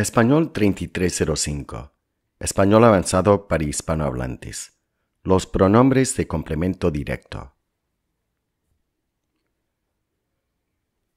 Español 3305. Español avanzado para hispanohablantes. Los pronombres de complemento directo.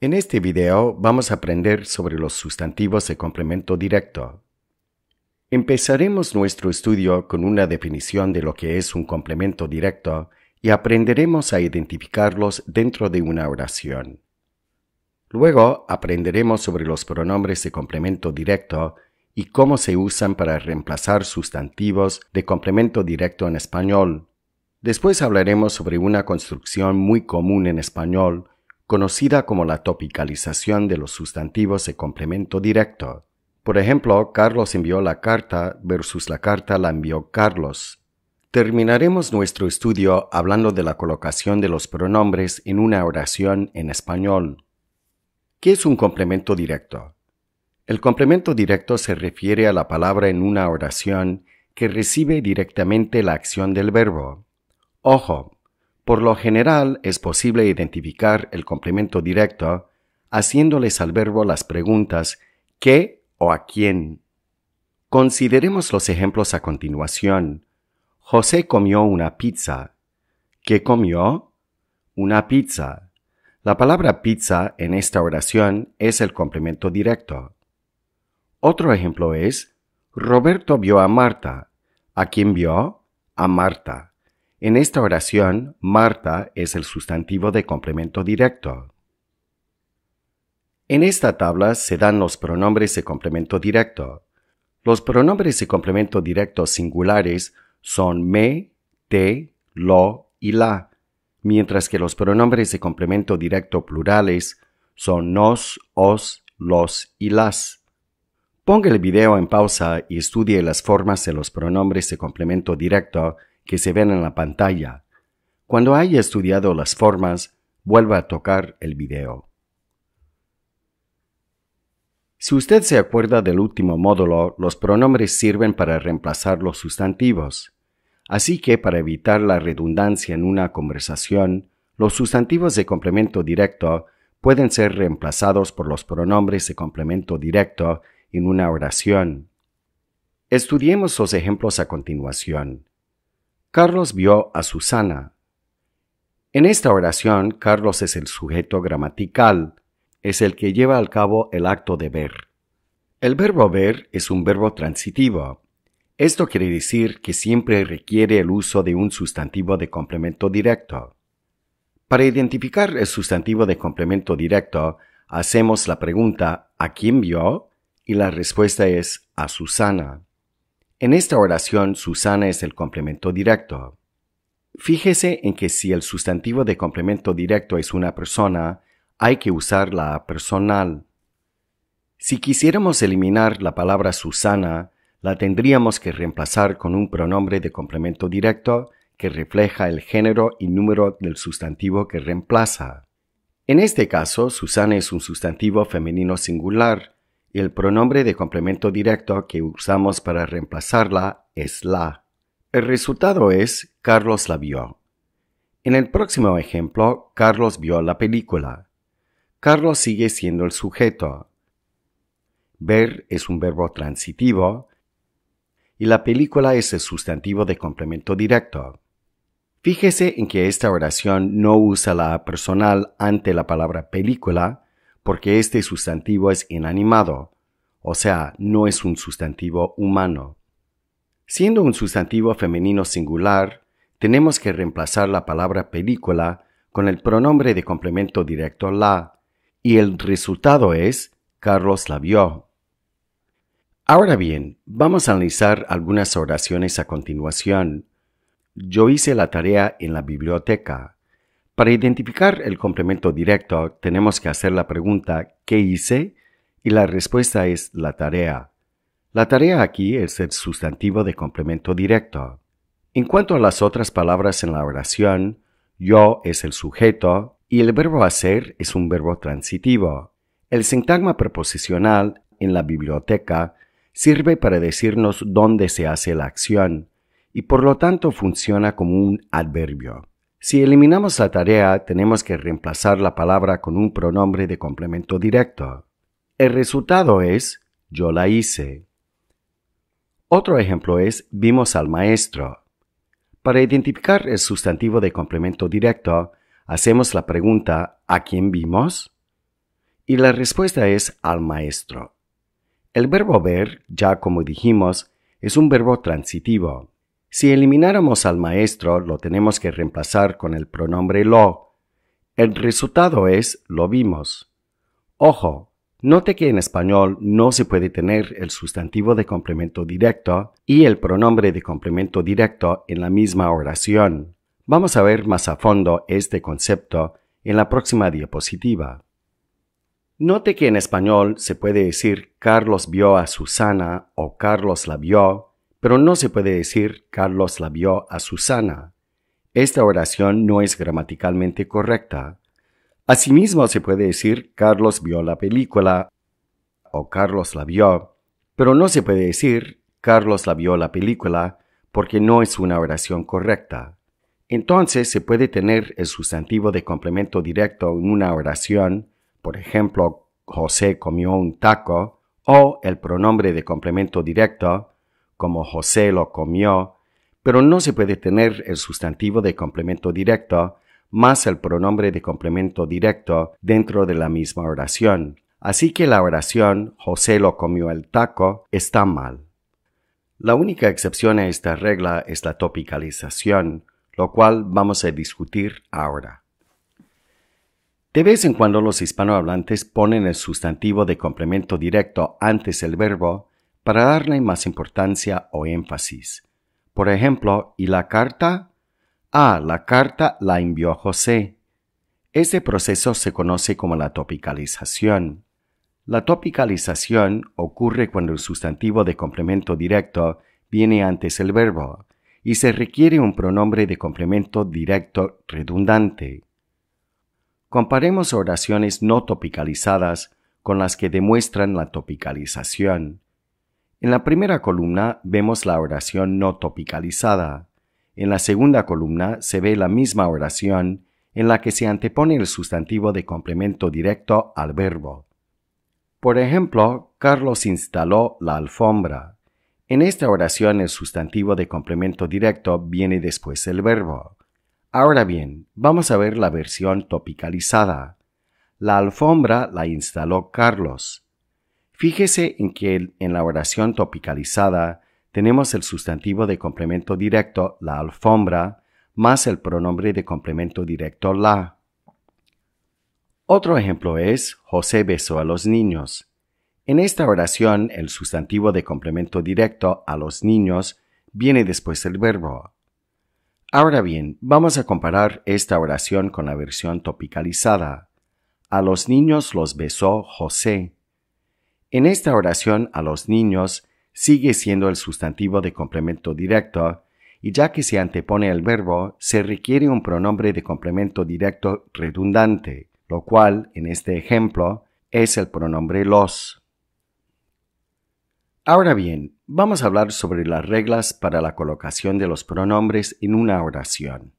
En este video vamos a aprender sobre los sustantivos de complemento directo. Empezaremos nuestro estudio con una definición de lo que es un complemento directo y aprenderemos a identificarlos dentro de una oración. Luego aprenderemos sobre los pronombres de complemento directo y cómo se usan para reemplazar sustantivos de complemento directo en español. Después hablaremos sobre una construcción muy común en español, conocida como la topicalización de los sustantivos de complemento directo. Por ejemplo, Carlos envió la carta versus la carta la envió Carlos. Terminaremos nuestro estudio hablando de la colocación de los pronombres en una oración en español. ¿Qué es un complemento directo? El complemento directo se refiere a la palabra en una oración que recibe directamente la acción del verbo. Ojo, por lo general es posible identificar el complemento directo haciéndoles al verbo las preguntas ¿qué o a quién? Consideremos los ejemplos a continuación. José comió una pizza. ¿Qué comió? Una pizza. La palabra pizza en esta oración es el complemento directo. Otro ejemplo es, Roberto vio a Marta. ¿A quién vio? A Marta. En esta oración, Marta es el sustantivo de complemento directo. En esta tabla se dan los pronombres de complemento directo. Los pronombres de complemento directo singulares son me, te, lo y la mientras que los pronombres de complemento directo plurales son nos, os, los y las. Ponga el video en pausa y estudie las formas de los pronombres de complemento directo que se ven en la pantalla. Cuando haya estudiado las formas, vuelva a tocar el video. Si usted se acuerda del último módulo, los pronombres sirven para reemplazar los sustantivos. Así que para evitar la redundancia en una conversación, los sustantivos de complemento directo pueden ser reemplazados por los pronombres de complemento directo en una oración. Estudiemos los ejemplos a continuación. Carlos vio a Susana. En esta oración, Carlos es el sujeto gramatical, es el que lleva al cabo el acto de ver. El verbo ver es un verbo transitivo, esto quiere decir que siempre requiere el uso de un sustantivo de complemento directo. Para identificar el sustantivo de complemento directo, hacemos la pregunta ¿a quién vio? y la respuesta es a Susana. En esta oración, Susana es el complemento directo. Fíjese en que si el sustantivo de complemento directo es una persona, hay que usar la personal. Si quisiéramos eliminar la palabra Susana, la tendríamos que reemplazar con un pronombre de complemento directo que refleja el género y número del sustantivo que reemplaza. En este caso, Susana es un sustantivo femenino singular y el pronombre de complemento directo que usamos para reemplazarla es la. El resultado es Carlos la vio. En el próximo ejemplo, Carlos vio la película. Carlos sigue siendo el sujeto. Ver es un verbo transitivo y la película es el sustantivo de complemento directo. Fíjese en que esta oración no usa la personal ante la palabra película porque este sustantivo es inanimado, o sea, no es un sustantivo humano. Siendo un sustantivo femenino singular, tenemos que reemplazar la palabra película con el pronombre de complemento directo la, y el resultado es Carlos la vio. Ahora bien, vamos a analizar algunas oraciones a continuación. Yo hice la tarea en la biblioteca. Para identificar el complemento directo, tenemos que hacer la pregunta ¿qué hice? y la respuesta es la tarea. La tarea aquí es el sustantivo de complemento directo. En cuanto a las otras palabras en la oración, yo es el sujeto y el verbo hacer es un verbo transitivo. El sintagma preposicional en la biblioteca sirve para decirnos dónde se hace la acción y por lo tanto funciona como un adverbio. Si eliminamos la tarea, tenemos que reemplazar la palabra con un pronombre de complemento directo. El resultado es yo la hice. Otro ejemplo es vimos al maestro. Para identificar el sustantivo de complemento directo, hacemos la pregunta ¿a quién vimos? Y la respuesta es al maestro. El verbo ver, ya como dijimos, es un verbo transitivo. Si elimináramos al maestro, lo tenemos que reemplazar con el pronombre lo. El resultado es lo vimos. Ojo, note que en español no se puede tener el sustantivo de complemento directo y el pronombre de complemento directo en la misma oración. Vamos a ver más a fondo este concepto en la próxima diapositiva. Note que en español se puede decir Carlos vio a Susana o Carlos la vio, pero no se puede decir Carlos la vio a Susana. Esta oración no es gramaticalmente correcta. Asimismo se puede decir Carlos vio la película o Carlos la vio, pero no se puede decir Carlos la vio la película porque no es una oración correcta. Entonces se puede tener el sustantivo de complemento directo en una oración por ejemplo, José comió un taco, o el pronombre de complemento directo, como José lo comió, pero no se puede tener el sustantivo de complemento directo más el pronombre de complemento directo dentro de la misma oración. Así que la oración José lo comió el taco está mal. La única excepción a esta regla es la topicalización, lo cual vamos a discutir ahora. De vez en cuando los hispanohablantes ponen el sustantivo de complemento directo antes del verbo para darle más importancia o énfasis. Por ejemplo, ¿y la carta? Ah, la carta la envió José. Este proceso se conoce como la topicalización. La topicalización ocurre cuando el sustantivo de complemento directo viene antes del verbo y se requiere un pronombre de complemento directo redundante. Comparemos oraciones no topicalizadas con las que demuestran la topicalización. En la primera columna vemos la oración no topicalizada. En la segunda columna se ve la misma oración en la que se antepone el sustantivo de complemento directo al verbo. Por ejemplo, Carlos instaló la alfombra. En esta oración el sustantivo de complemento directo viene después del verbo. Ahora bien, vamos a ver la versión topicalizada. La alfombra la instaló Carlos. Fíjese en que en la oración topicalizada tenemos el sustantivo de complemento directo la alfombra más el pronombre de complemento directo la. Otro ejemplo es José besó a los niños. En esta oración el sustantivo de complemento directo a los niños viene después del verbo. Ahora bien, vamos a comparar esta oración con la versión topicalizada. A los niños los besó José. En esta oración a los niños sigue siendo el sustantivo de complemento directo, y ya que se antepone el verbo, se requiere un pronombre de complemento directo redundante, lo cual, en este ejemplo, es el pronombre los. Ahora bien, vamos a hablar sobre las reglas para la colocación de los pronombres en una oración.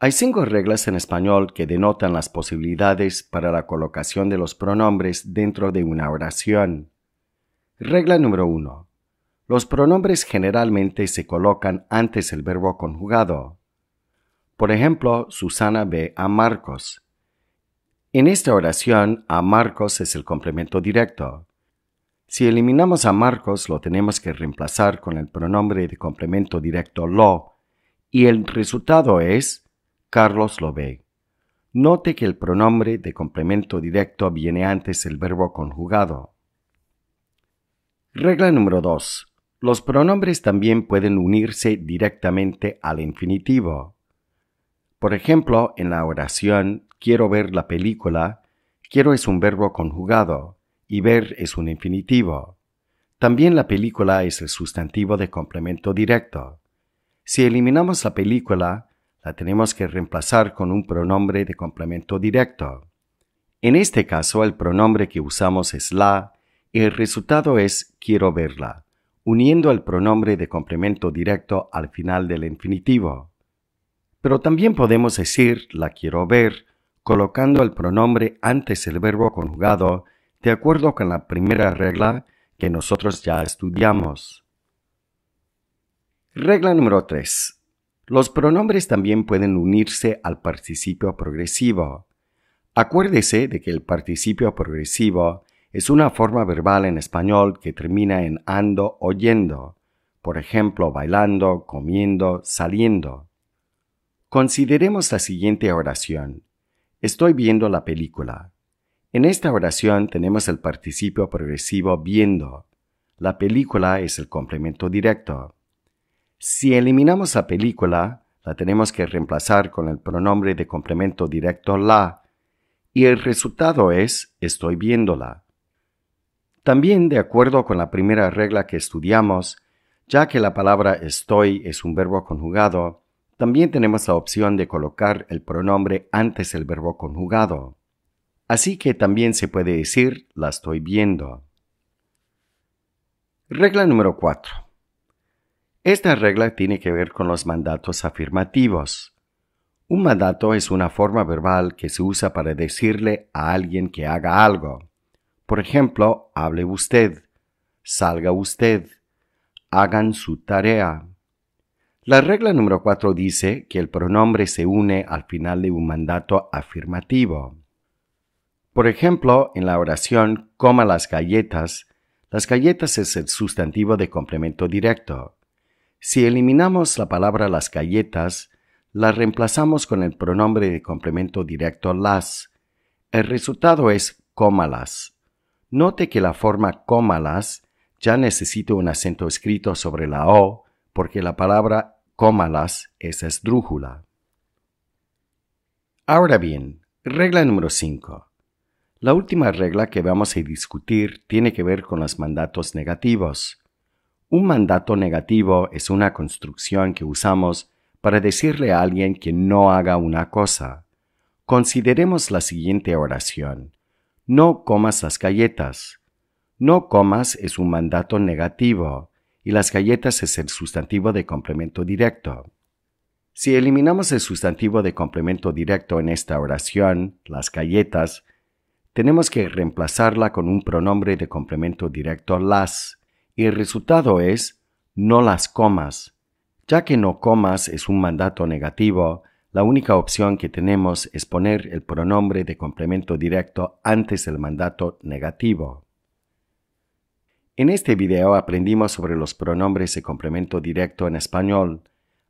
Hay cinco reglas en español que denotan las posibilidades para la colocación de los pronombres dentro de una oración. Regla número uno. Los pronombres generalmente se colocan antes del verbo conjugado. Por ejemplo, Susana ve a Marcos. En esta oración, a Marcos es el complemento directo. Si eliminamos a Marcos, lo tenemos que reemplazar con el pronombre de complemento directo lo, y el resultado es Carlos lo ve. Note que el pronombre de complemento directo viene antes el verbo conjugado. Regla número 2. Los pronombres también pueden unirse directamente al infinitivo. Por ejemplo, en la oración quiero ver la película, quiero es un verbo conjugado y ver es un infinitivo. También la película es el sustantivo de complemento directo. Si eliminamos la película, la tenemos que reemplazar con un pronombre de complemento directo. En este caso, el pronombre que usamos es la y el resultado es quiero verla, uniendo el pronombre de complemento directo al final del infinitivo. Pero también podemos decir la quiero ver colocando el pronombre antes del verbo conjugado de acuerdo con la primera regla que nosotros ya estudiamos. Regla número 3. Los pronombres también pueden unirse al participio progresivo. Acuérdese de que el participio progresivo es una forma verbal en español que termina en ando oyendo, por ejemplo, bailando, comiendo, saliendo. Consideremos la siguiente oración. Estoy viendo la película. En esta oración tenemos el participio progresivo viendo. La película es el complemento directo. Si eliminamos la película, la tenemos que reemplazar con el pronombre de complemento directo la, y el resultado es estoy viéndola. También de acuerdo con la primera regla que estudiamos, ya que la palabra estoy es un verbo conjugado, también tenemos la opción de colocar el pronombre antes del verbo conjugado. Así que también se puede decir la estoy viendo. Regla número 4. Esta regla tiene que ver con los mandatos afirmativos. Un mandato es una forma verbal que se usa para decirle a alguien que haga algo. Por ejemplo, hable usted, salga usted, hagan su tarea. La regla número 4 dice que el pronombre se une al final de un mandato afirmativo. Por ejemplo, en la oración coma las galletas, las galletas es el sustantivo de complemento directo. Si eliminamos la palabra las galletas, la reemplazamos con el pronombre de complemento directo las. El resultado es cómalas. Note que la forma cómalas ya necesita un acento escrito sobre la O porque la palabra cómalas es esdrújula. Ahora bien, regla número 5. La última regla que vamos a discutir tiene que ver con los mandatos negativos. Un mandato negativo es una construcción que usamos para decirle a alguien que no haga una cosa. Consideremos la siguiente oración. No comas las galletas. No comas es un mandato negativo y las galletas es el sustantivo de complemento directo. Si eliminamos el sustantivo de complemento directo en esta oración, las galletas, tenemos que reemplazarla con un pronombre de complemento directo las, y el resultado es no las comas. Ya que no comas es un mandato negativo, la única opción que tenemos es poner el pronombre de complemento directo antes del mandato negativo. En este video aprendimos sobre los pronombres de complemento directo en español.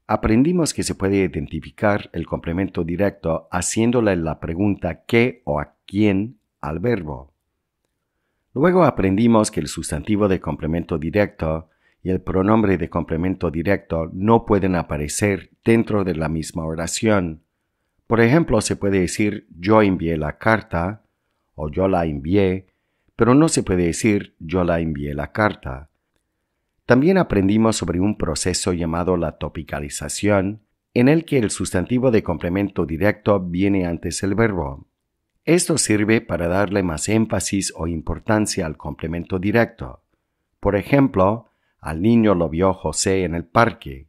Aprendimos que se puede identificar el complemento directo haciéndole la pregunta qué o a quién al verbo. Luego aprendimos que el sustantivo de complemento directo y el pronombre de complemento directo no pueden aparecer dentro de la misma oración. Por ejemplo, se puede decir yo envié la carta o yo la envié, pero no se puede decir yo la envié la carta. También aprendimos sobre un proceso llamado la topicalización, en el que el sustantivo de complemento directo viene antes el verbo. Esto sirve para darle más énfasis o importancia al complemento directo. Por ejemplo, al niño lo vio José en el parque,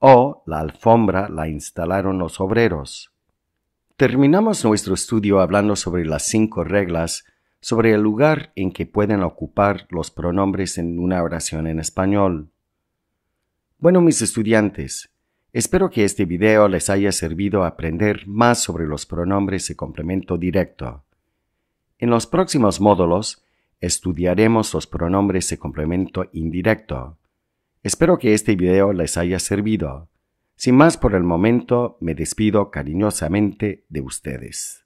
o la alfombra la instalaron los obreros. Terminamos nuestro estudio hablando sobre las cinco reglas sobre el lugar en que pueden ocupar los pronombres en una oración en español. Bueno, mis estudiantes, Espero que este video les haya servido a aprender más sobre los pronombres de complemento directo. En los próximos módulos estudiaremos los pronombres de complemento indirecto. Espero que este video les haya servido. Sin más por el momento, me despido cariñosamente de ustedes.